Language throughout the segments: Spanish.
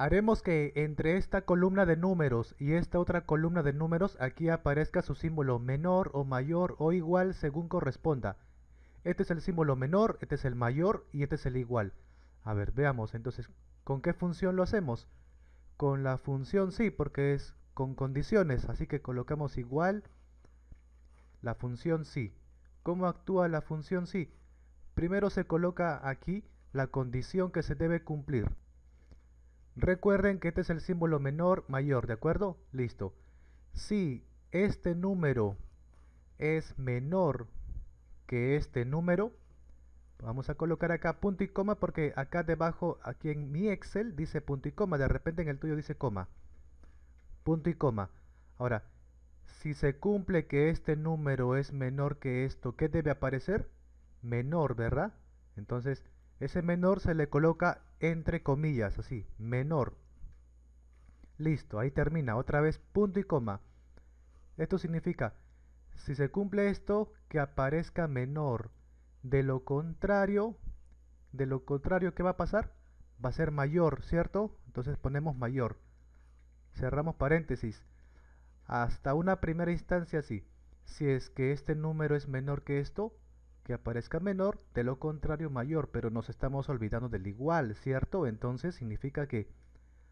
Haremos que entre esta columna de números y esta otra columna de números aquí aparezca su símbolo menor o mayor o igual según corresponda. Este es el símbolo menor, este es el mayor y este es el igual. A ver, veamos entonces, ¿con qué función lo hacemos? Con la función sí, porque es con condiciones, así que colocamos igual la función sí. ¿Cómo actúa la función sí? Primero se coloca aquí la condición que se debe cumplir. Recuerden que este es el símbolo menor, mayor, ¿de acuerdo? Listo. Si este número es menor que este número, vamos a colocar acá punto y coma porque acá debajo, aquí en mi Excel dice punto y coma, de repente en el tuyo dice coma. Punto y coma. Ahora, si se cumple que este número es menor que esto, ¿qué debe aparecer? Menor, ¿verdad? Entonces, ese menor se le coloca entre comillas, así, menor. Listo, ahí termina, otra vez punto y coma. Esto significa, si se cumple esto, que aparezca menor. De lo contrario, de lo contrario, ¿qué va a pasar? Va a ser mayor, ¿cierto? Entonces ponemos mayor. Cerramos paréntesis. Hasta una primera instancia, sí. Si es que este número es menor que esto, que aparezca menor, de lo contrario mayor, pero nos estamos olvidando del igual, ¿cierto? Entonces significa que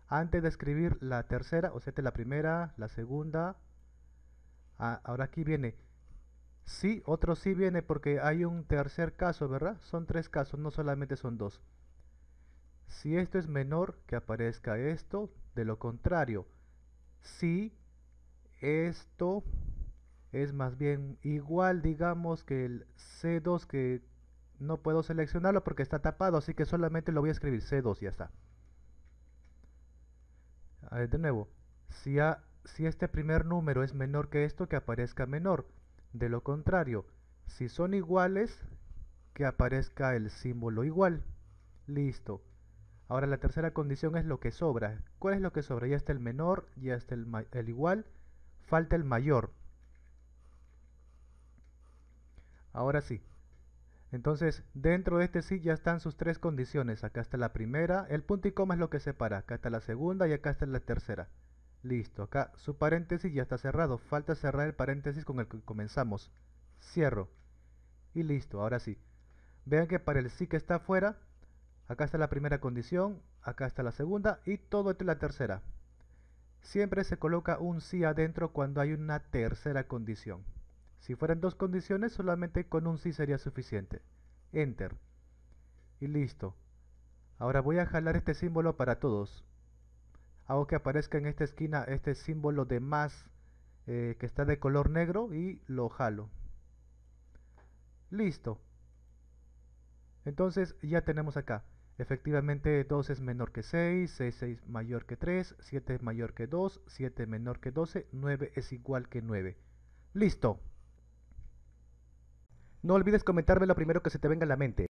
antes de escribir la tercera, o sea, la primera, la segunda, ah, ahora aquí viene sí, otro sí viene porque hay un tercer caso, ¿verdad? Son tres casos, no solamente son dos. Si esto es menor, que aparezca esto, de lo contrario, si esto es más bien igual digamos que el C2 que no puedo seleccionarlo porque está tapado así que solamente lo voy a escribir C2 y ya está a ver, de nuevo si, si este primer número es menor que esto que aparezca menor de lo contrario si son iguales que aparezca el símbolo igual listo ahora la tercera condición es lo que sobra ¿cuál es lo que sobra? ya está el menor, ya está el, el igual falta el mayor Ahora sí. Entonces, dentro de este sí ya están sus tres condiciones. Acá está la primera, el punto y coma es lo que separa. Acá está la segunda y acá está la tercera. Listo, acá su paréntesis ya está cerrado. Falta cerrar el paréntesis con el que comenzamos. Cierro. Y listo, ahora sí. Vean que para el sí que está afuera, acá está la primera condición, acá está la segunda y todo esto es la tercera. Siempre se coloca un sí adentro cuando hay una tercera condición. Si fueran dos condiciones, solamente con un sí sería suficiente. Enter. Y listo. Ahora voy a jalar este símbolo para todos. Hago que aparezca en esta esquina este símbolo de más eh, que está de color negro y lo jalo. Listo. Entonces ya tenemos acá. Efectivamente 2 es menor que 6, 6 es mayor que 3, 7 es mayor que 2, 7 es menor que 12, 9 es igual que 9. ¡Listo! No olvides comentarme lo primero que se te venga a la mente.